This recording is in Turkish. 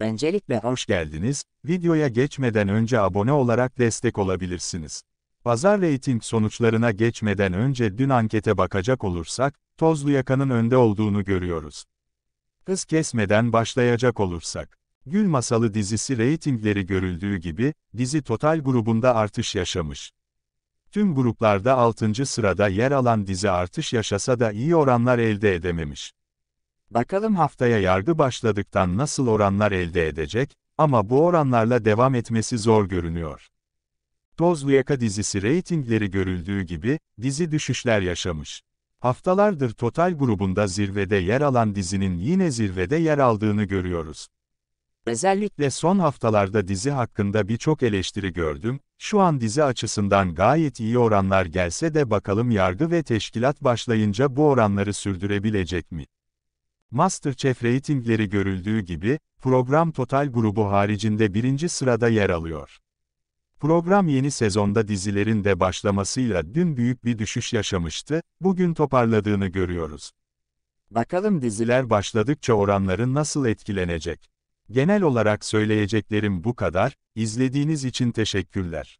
Öncelikle hoş geldiniz, videoya geçmeden önce abone olarak destek olabilirsiniz. Pazar reyting sonuçlarına geçmeden önce dün ankete bakacak olursak, Tozlu Yaka'nın önde olduğunu görüyoruz. Hız kesmeden başlayacak olursak, Gül Masalı dizisi reytingleri görüldüğü gibi, dizi total grubunda artış yaşamış. Tüm gruplarda 6. sırada yer alan dizi artış yaşasa da iyi oranlar elde edememiş. Bakalım haftaya yargı başladıktan nasıl oranlar elde edecek, ama bu oranlarla devam etmesi zor görünüyor. Tozlu Yaka dizisi reytingleri görüldüğü gibi, dizi düşüşler yaşamış. Haftalardır Total grubunda zirvede yer alan dizinin yine zirvede yer aldığını görüyoruz. Özellikle son haftalarda dizi hakkında birçok eleştiri gördüm, şu an dizi açısından gayet iyi oranlar gelse de bakalım yargı ve teşkilat başlayınca bu oranları sürdürebilecek mi? Masterchef reytingleri görüldüğü gibi, program Total grubu haricinde birinci sırada yer alıyor. Program yeni sezonda dizilerin de başlamasıyla dün büyük bir düşüş yaşamıştı, bugün toparladığını görüyoruz. Bakalım diziler başladıkça oranları nasıl etkilenecek? Genel olarak söyleyeceklerim bu kadar, izlediğiniz için teşekkürler.